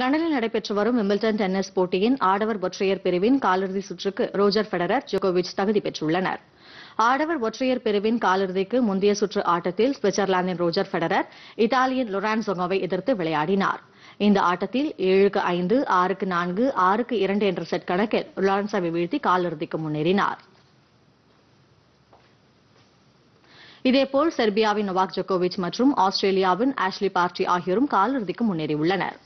லண்டனில் நடைபெற்று வரும் விம்பிள்டன் டென்னிஸ் போட்டியின் ஆடவர் ஒற்றையர் பிரிவின் காலிறுதி சுற்றுக்கு ரோஜர் ஃபெடரர் ஜோகோவிச் தகுதி பெற்றுள்ளனர் ஆடவர் ஒற்றையர் பிரிவின் காலிறுதிக்கு முந்தைய சுற்று ஆட்டத்தில் சுவிட்சர்லாந்தின் ரோஜர் ஃபெடரர் இத்தாலியின் லொரான்சோங்கோவை எதிர்த்து விளையாடினார் இந்த ஆட்டத்தில் ஏழுக்கு ஐந்து ஆறுக்கு நான்கு ஆறுக்கு இரண்டு என்ற செட் கணக்கில் லொரான்சோவை வீழ்த்தி காலிறுதிக்கு முன்னேறினார் இதேபோல் செர்பியாவின் நொவாக் ஜோகோவிச் மற்றும் ஆஸ்திரேலியாவின் ஆஷ்லி பார்ட்டி ஆகியோரும் காலிறுதிக்கு முன்னேறியுள்ளனர்